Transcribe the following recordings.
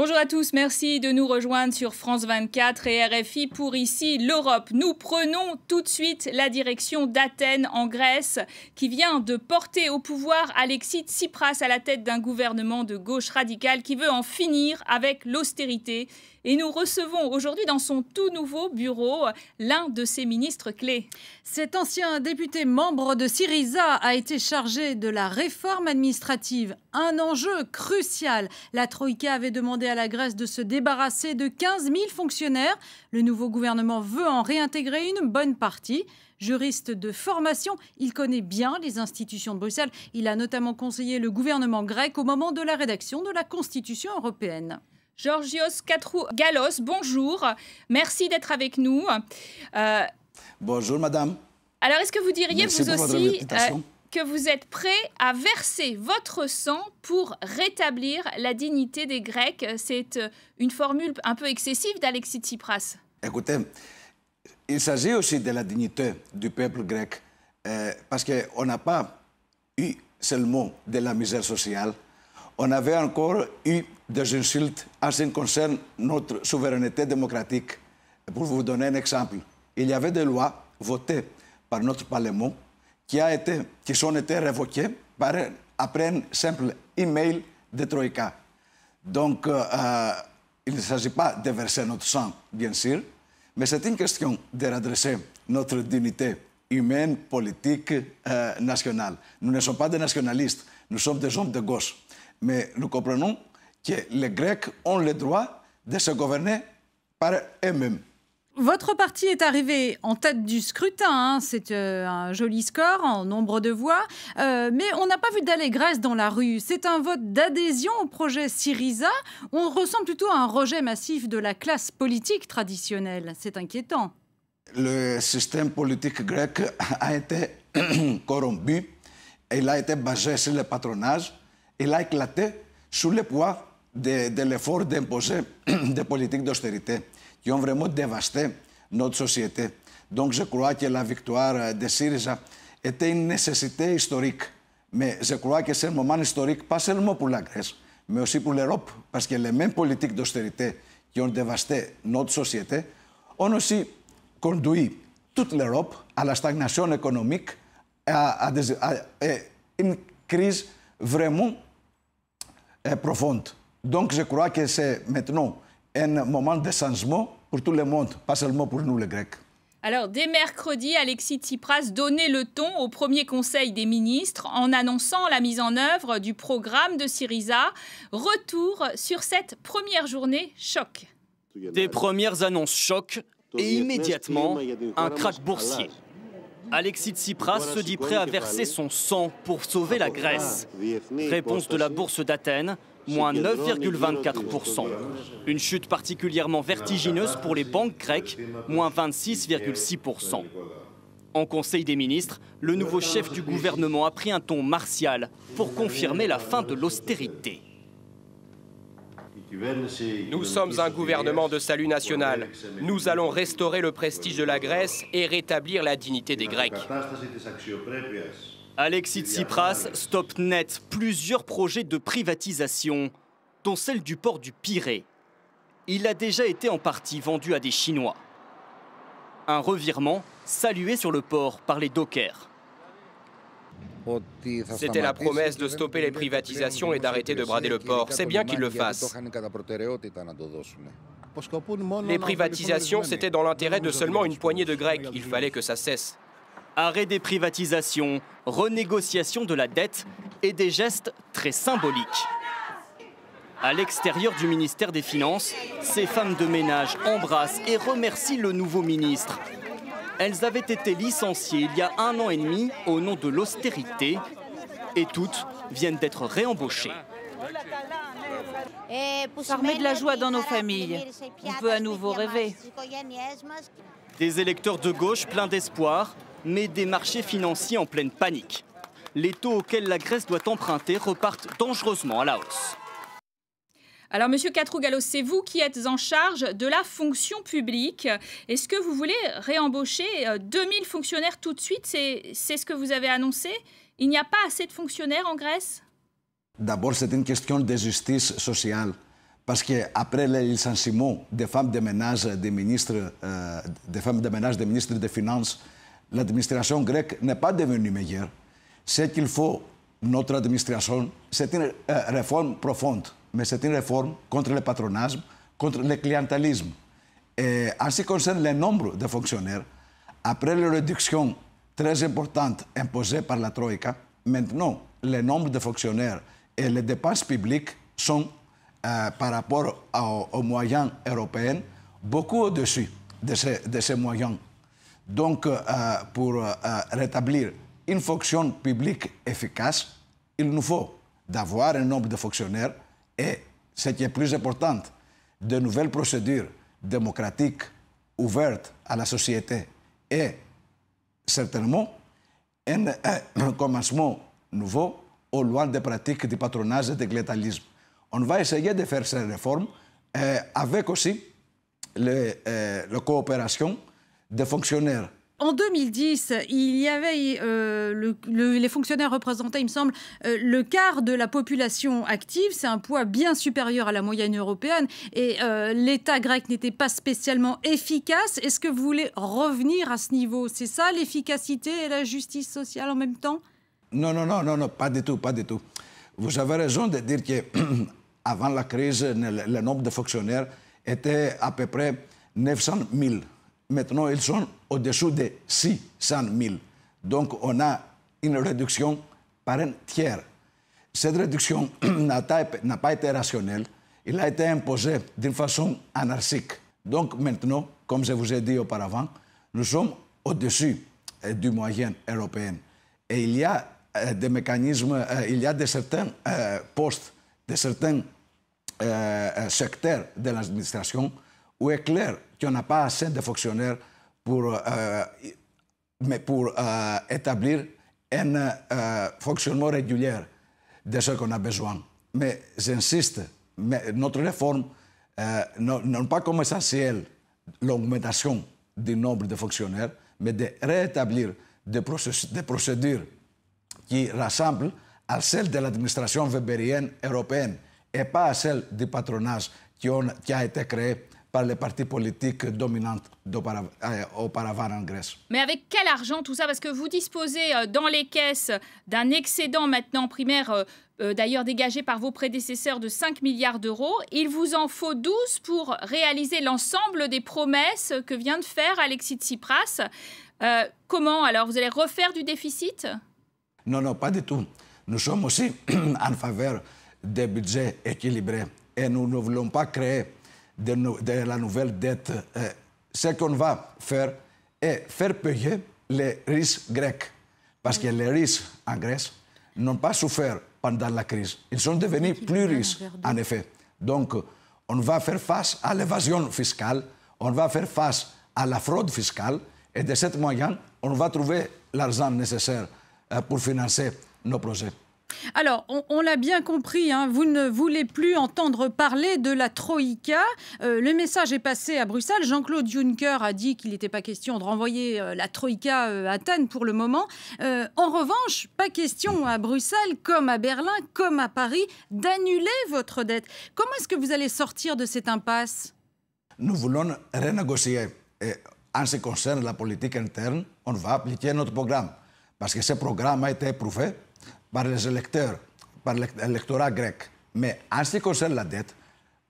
Bonjour à tous, merci de nous rejoindre sur France 24 et RFI pour ici l'Europe. Nous prenons tout de suite la direction d'Athènes en Grèce qui vient de porter au pouvoir Alexis Tsipras à la tête d'un gouvernement de gauche radicale qui veut en finir avec l'austérité et nous recevons aujourd'hui dans son tout nouveau bureau euh, l'un de ses ministres clés. Cet ancien député membre de Syriza a été chargé de la réforme administrative, un enjeu crucial. La Troïka avait demandé à la Grèce de se débarrasser de 15 000 fonctionnaires. Le nouveau gouvernement veut en réintégrer une bonne partie. Juriste de formation, il connaît bien les institutions de Bruxelles. Il a notamment conseillé le gouvernement grec au moment de la rédaction de la Constitution européenne. Georgios katrou Galos, bonjour. Merci d'être avec nous. Euh, bonjour, madame. Alors, est-ce que vous diriez, vous aussi, euh, que vous êtes prêt à verser votre sang pour rétablir la dignité des Grecs C'est euh, une formule un peu excessive d'Alexis Tsipras. Écoutez, il s'agit aussi de la dignité du peuple grec, parce parce qu'on n'a pas eu seulement de la misère sociale, on avait encore eu des insultes en ce qui concerne notre souveraineté démocratique. Pour vous donner un exemple, il y avait des lois votées par notre Parlement qui, ont été, sont été révoquées par, après un simple email de Troïka. Donc, euh, euh, il ne s'agit pas de verser notre sang, bien sûr, mais c'est une question de redresser notre dignité humaine, politique, euh, nationale. Nous ne sommes pas des nationalistes, nous sommes des hommes de gauche. Mais nous comprenons que les Grecs ont le droit de se gouverner par eux-mêmes. Votre parti est arrivé en tête du scrutin, hein. c'est euh, un joli score en nombre de voix, euh, mais on n'a pas vu d'allégresse dans la rue. C'est un vote d'adhésion au projet Syriza. On ressent plutôt à un rejet massif de la classe politique traditionnelle. C'est inquiétant. Le système politique grec a été corrompu. Il a été basé sur le patronage. il a éclaté sous le poids de, de l'effort d'imposer des politiques d'austérité qui ont vraiment dévasté notre société. Donc je crois que la victoire de Syriza était une nécessité historique. Mais je crois que c'est un moment historique, pas seulement pour la Grèce, mais aussi pour l'Europe, parce que les mêmes politiques d'austérité qui ont dévasté notre société ont aussi conduit toute l'Europe à la stagnation économique, à, à, des, à, à une crise vraiment Euh, profonde. Donc je crois que c'est maintenant un moment de changement pour tout le monde, pas seulement pour nous les Grecs. Alors, dès mercredi, Alexis Tsipras donnait le ton au premier Conseil des ministres en annonçant la mise en œuvre du programme de Syriza. Retour sur cette première journée choc. Des premières annonces choc et immédiatement un crack boursier. Alexis Tsipras se dit prêt à verser son sang pour sauver la Grèce. Réponse de la bourse d'Athènes, moins 9,24%. Une chute particulièrement vertigineuse pour les banques grecques, moins 26,6%. En Conseil des ministres, le nouveau chef du gouvernement a pris un ton martial pour confirmer la fin de l'austérité. Nous sommes un gouvernement de salut national. Nous allons restaurer le prestige de la Grèce et rétablir la dignité des Grecs. Alexis Tsipras stoppe net plusieurs projets de privatisation, dont celle du port du Pirée. Il a déjà été en partie vendu à des Chinois. Un revirement salué sur le port par les dockers. C'était la promesse de stopper les privatisations et d'arrêter de brader le port. C'est bien qu'il le fasse. Les privatisations, c'était dans l'intérêt de seulement une poignée de Grecs. Il fallait que ça cesse. Arrêt des privatisations, renégociation de la dette et des gestes très symboliques. À l'extérieur du ministère des Finances, ces femmes de ménage embrassent et remercient le nouveau ministre. Elles avaient été licenciées il y a un an et demi au nom de l'austérité et toutes viennent d'être réembauchées. Ça de la joie dans nos familles. On peut à nouveau rêver. Des électeurs de gauche pleins d'espoir, mais des marchés financiers en pleine panique. Les taux auxquels la Grèce doit emprunter repartent dangereusement à la hausse. Alors, Monsieur Katrougalos, c'est vous qui êtes en charge de la fonction publique. Est-ce que vous voulez réembaucher 2000 euh, fonctionnaires tout de suite C'est ce que vous avez annoncé Il n'y a pas assez de fonctionnaires en Grèce D'abord, c'est une question de justice sociale. Parce qu'après le licenciement des femmes de ménage des ministres, euh, des femmes de ménage des ministres des Finances, l'administration grecque n'est pas devenue meilleure. C'est qu'il faut notre administration, c'est une euh, réforme profonde mais c'est une réforme contre le patronatisme, contre le clientélisme. Et en ce qui concerne le nombre de fonctionnaires, après les réductions très importantes imposées par la Troïka, maintenant, le nombre de fonctionnaires et les dépenses publiques sont, euh, par rapport aux, moyens européens, beaucoup au-dessus de ces, moyens. Donc, euh, pour euh, rétablir une fonction publique efficace, il nous faut d'avoir un nombre de fonctionnaires et, ce qui est plus important, de nouvelles procédures démocratiques ouvertes à la société et certainement un, un commencement nouveau au loin des pratiques du patronage et du l'étalisme. On va essayer de faire ces réformes eh, avec aussi eh, la coopération des fonctionnaires en 2010, il y avait euh, les fonctionnaires représentaient, il me semble, euh, le quart de la population active. C'est un poids bien supérieur à la moyenne européenne. Et euh, l'État grec n'était pas spécialement efficace. Est-ce que vous voulez revenir à ce niveau C'est ça l'efficacité et la justice sociale en même temps Non, non, non, non, non, pas du tout, pas du tout. Vous avez raison de dire que avant la crise, le nombre de fonctionnaires était à peu près 900 000. Maintenant, ils sont au-dessous de 600 000. Donc, on a une réduction par un tiers. Cette réduction n'a pas été rationnelle. Il a été imposée d'une façon anarchique. Donc, maintenant, comme je vous ai dit auparavant, nous sommes au-dessus euh, du moyen européen. Et il y a euh, des mécanismes, euh, il y a de certains postes, de certains secteurs de l'administration où est clair qu'on n'a pas assez de fonctionnaires pour, euh, pour euh, établir un euh, fonctionnement régulier de ce qu'on a besoin. Mais j'insiste, notre réforme non pas comme essentiel l'augmentation du nombre de fonctionnaires, mais de rétablir des, des, procédures qui rassemblent à celles de l'administration weberienne européenne et pas à celles du patronage qui a été créé par les partis politiques dominants euh, auparavant en Grèce. Mais avec quel argent tout ça Parce que vous disposez euh, dans les caisses d'un excédent maintenant primaire, euh, d'ailleurs dégagé par vos prédécesseurs, de 5 milliards d'euros. Il vous en faut 12 pour réaliser l'ensemble des promesses que vient de faire Alexis Tsipras. comment alors Vous allez refaire du déficit Non, non, pas du tout. Nous sommes aussi en faveur des budgets équilibrés et nous ne voulons pas créer de, la nouvelle dette, euh, ce qu'on va faire est faire payer les riches grecs. Parce que les riches en Grèce n'ont pas souffert pendant la crise. Ils sont devenus plus riches, en effet. Donc, on va faire face à l'évasion fiscale, on va faire face à la fraude fiscale, et de cette moyen, on va trouver l'argent nécessaire euh, pour financer nos projets. Alors, on, l'a bien compris, hein, vous ne voulez plus entendre parler de la Troïka. Euh, le message est passé à Bruxelles. Jean-Claude Juncker a dit qu'il n'était pas question de renvoyer euh, la Troïka euh, à Athènes pour le moment. en revanche, pas question à Bruxelles, comme à Berlin, comme à Paris, d'annuler votre dette. Comment est-ce que vous allez sortir de cette impasse Nous voulons renégocier. Et en ce qui concerne la politique interne, on va appliquer notre programme. Parce que ce programme a été éprouvé par les électeurs, par l'électorat grec. Mais en ce qui concerne la dette,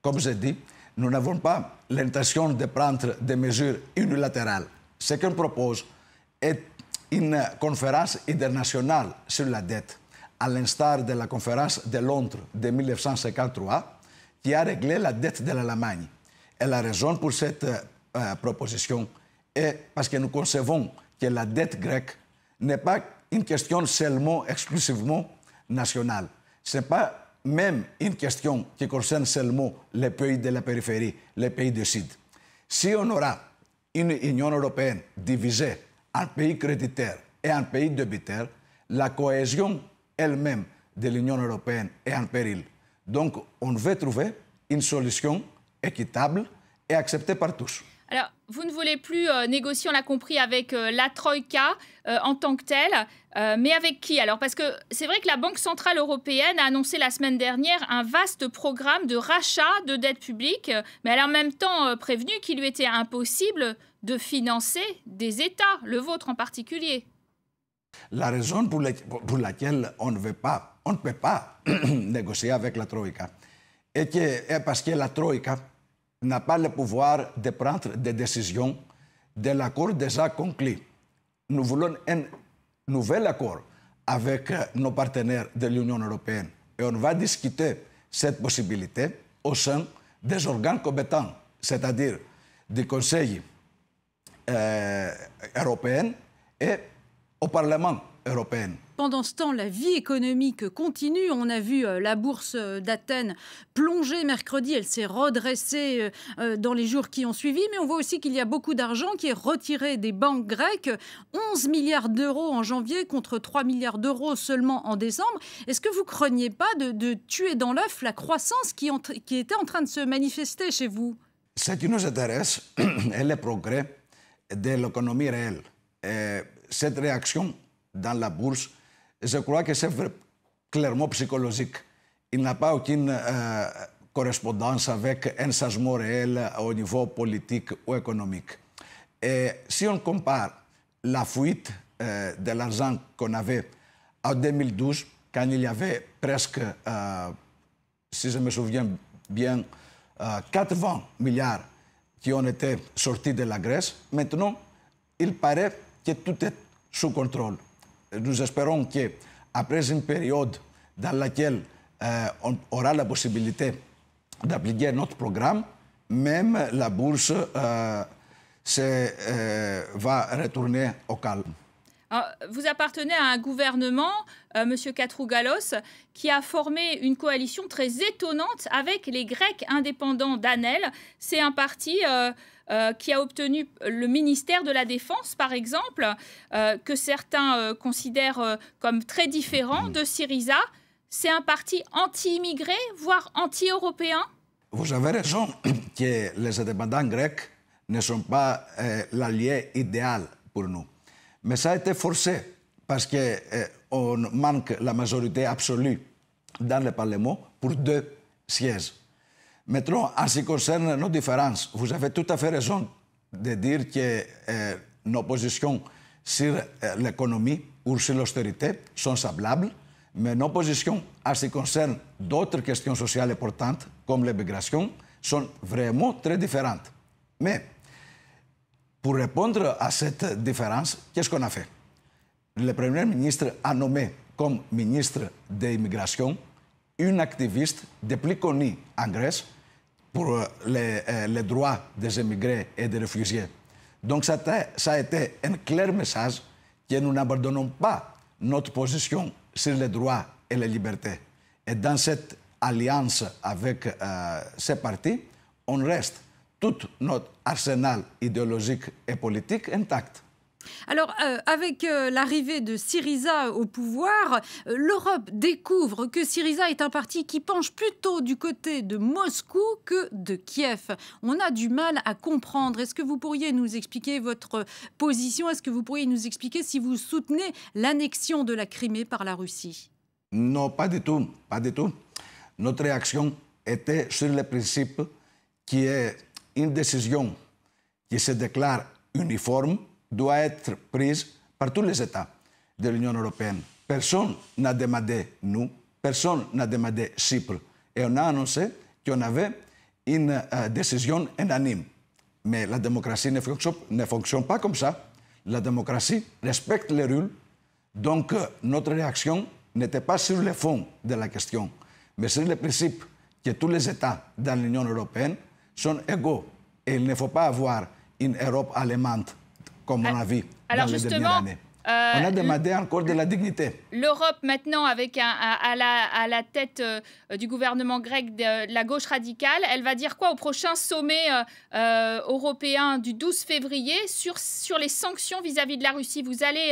comme j'ai dit, nous n'avons pas l'intention de prendre des mesures unilatérales. Ce qu'on propose est une conférence internationale sur la dette, à l'instar de la conférence de Londres de 1953, qui a réglé la dette de l'Allemagne. Et la raison pour cette euh, proposition est parce que nous concevons que la dette grecque n'est pas une question seulement, exclusivement nationale. Ce n'est pas même une question qui concerne seulement les pays de la périphérie, les pays du Sud. Si on aura une Union européenne divisée en pays créditaires et en pays débiteur, la cohésion elle-même de l'Union européenne est en péril. Donc, on veut trouver une solution équitable et acceptée par tous. Alors, vous ne voulez plus euh, négocier, on l'a compris, avec euh, la Troïka euh, en tant que telle, mais avec qui alors Parce que c'est vrai que la Banque Centrale Européenne a annoncé la semaine dernière un vaste programme de rachat de dettes publiques, mais elle a en même temps prévenu qu'il lui était impossible de financer des États, le vôtre en particulier. La raison pour, laquelle on ne, veut pas, on ne peut pas négocier avec la Troïka, et parce que la Troïka n'a pas le pouvoir de prendre des décisions de l'accord déjà conclu. Nous voulons un nouvel accord avec euh, nos partenaires de l'Union européenne et on va discuter cette possibilité au sein des organes compétents, c'est-à-dire du Conseil euh, européen et au Parlement européen. Pendant ce temps, la vie économique continue. On a vu euh, la bourse euh, d'Athènes plonger mercredi. Elle s'est redressée euh, dans les jours qui ont suivi. Mais on voit aussi qu'il y a beaucoup d'argent qui est retiré des banques grecques. 11 milliards d'euros en janvier contre 3 milliards d'euros seulement en décembre. Est-ce que vous craignez pas de, tuer dans l'œuf la croissance qui, qui était en train de se manifester chez vous Ce qui nous intéresse est le progrès de l'économie réelle. cette réaction dans la bourse je crois que c'est clairement psychologique. Il n'a pas aucune correspondance avec un changement réel au niveau politique ou économique. Et si on compare la fuite de l'argent qu'on avait en 2012, quand il y avait presque, si je me souviens bien, 80 milliards qui ont été sortis de la Grèce, maintenant, il paraît que tout est sous contrôle. Nous espérons que, après une période dans laquelle euh, on aura la possibilité d'appliquer notre programme, même la bourse euh, se, va retourner au calme. Euh, vous appartenez à un gouvernement, euh, Monsieur Katrougalos, qui a formé une coalition très étonnante avec les Grecs indépendants d'Anel. C'est un parti euh, qui a obtenu le ministère de la Défense, par exemple, que certains considèrent comme très différent de Syriza. C'est un parti anti-immigré, voire anti-européen Vous avez raison que les indépendants grecs ne sont pas l'allié idéal pour nous. Mais ça a été forcé parce qu'on eh, manque la majorité absolue dans le Parlement pour deux sièges. Maintenant, en ce qui concerne nos différences, vous avez tout à fait raison de dire que eh, nos positions sur eh, l'économie ou sur l'austérité sont semblables, mais nos positions en ce qui concerne d'autres questions sociales importantes, comme l'immigration, sont vraiment très différentes. Mais pour répondre à cette différence, qu'est-ce qu'on a fait Le Premier ministre a nommé comme ministre de l'immigration une activiste des plus en Grèce pour euh, euh, les, droits des immigrés et des réfugiés. Donc ça, ça a été un clair message que nous n'abandonnons pas notre position sur les droits et les libertés. Et dans cette alliance avec euh, ces partis, on reste tout notre arsenal idéologique et politique intact. Alors, euh, avec euh, l'arrivée de Syriza au pouvoir, euh, l'Europe découvre que Syriza est un parti qui penche plutôt du côté de Moscou que de Kiev. On a du mal à comprendre. Est-ce que vous pourriez nous expliquer votre position Est-ce que vous pourriez nous expliquer si vous soutenez l'annexion de la Crimée par la Russie Non, pas du tout. Pas du tout. Notre réaction était sur le principe qui est une décision qui se déclare uniforme doit être prise par tous les États de l'Union européenne. Personne n'a demandé nous, personne n'a demandé Chypre. Et on a annoncé qu'on avait une euh, décision unanime. Mais la démocratie ne fonctionne, pas comme ça. La démocratie respecte les règles. Donc euh, notre réaction n'était pas sur le fond de la question, mais sur le principe que tous les États dans l'Union européenne sont égaux Et il ne faut pas avoir une Europe allemande, comme on a vu ah, Alors dans justement, les dernières années. Euh, on a demandé encore de la dignité. L'Europe maintenant, avec un, à, à, la, tête euh, du gouvernement grec de, la gauche radicale, elle va dire quoi au prochain sommet euh, européen du 12 février sur, sur les sanctions vis à -vis de la Russie Vous allez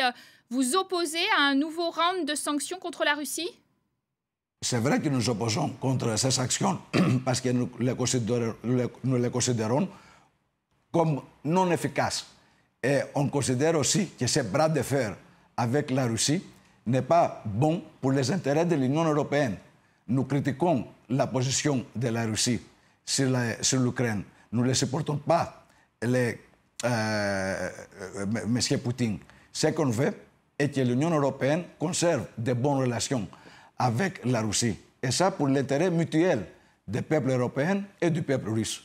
vous opposer à un nouveau round de sanctions contre la Russie c'est vrai que nous opposons contre ces actions parce que nous les considérons, comme non efficaces. Et on considère aussi que ce bras de fer avec la Russie n'est pas bon pour les intérêts de l'Union européenne. Nous critiquons la position de la Russie sur l'Ukraine. Nous ne supportons pas, M. Poutine. Ce qu'on veut est que l'Union européenne conserve de bonnes relations avec la Russie. Et ça pour l'intérêt mutuel des peuples européens et du peuple russe.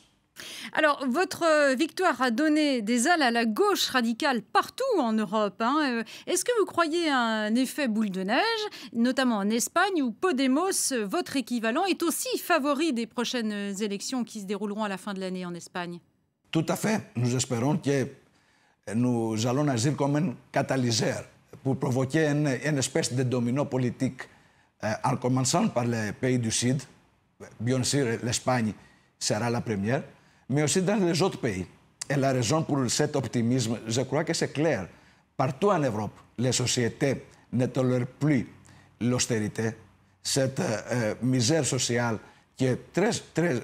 Alors, votre euh, victoire a donné des ailes à la gauche radicale partout en Europe. Hein. Euh, est-ce que vous croyez à un effet boule de neige, notamment en Espagne, où Podemos, euh, votre équivalent, est aussi favori des prochaines élections qui se dérouleront à la fin de l'année en Espagne Tout à fait. Nous espérons que nous allons agir comme un catalyseur pour provoquer une espèce de domino politique euh, en commençant par les pays du Sud. Bien sûr, l'Espagne sera la première, mais aussi dans les autres pays. Et la raison pour cet optimisme, je crois que c'est clair. Partout en Europe, les sociétés ne tolèrent plus l'austérité, cette euh, euh, misère sociale qui est très, très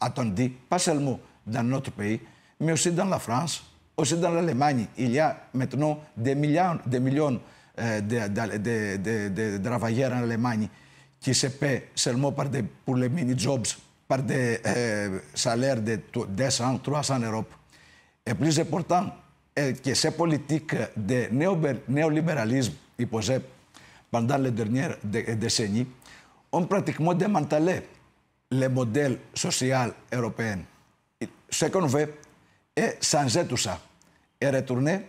attendue, pas seulement dans notre pays, mais aussi dans la France, aussi dans l'Allemagne. Il y a maintenant des millions, des millions Διαδικασίε στην Αλβανία, και έχουν πέσει seulement για τι mini jobs, για τι salaires 200-300 euros. Και πιο σημαντικό, είναι ότι αυτέ τι πολιτικέ de néolibéralisme, που έχουν επιφέρει pendant les dernières décennies, έχουν πραγματικά démantelé το ευρωπαϊκό μοντέλο. Αυτό που θέλουμε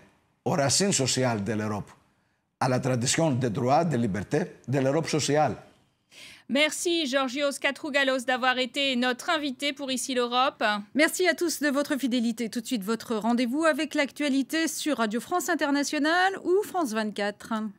είναι να à la tradition des droits, des libertés, de l'Europe sociale. Merci Georgios Katrougalos d'avoir été notre invité pour Ici l'Europe. Merci à tous de votre fidélité. Tout de suite votre rendez-vous avec l'actualité sur Radio France Internationale ou France 24.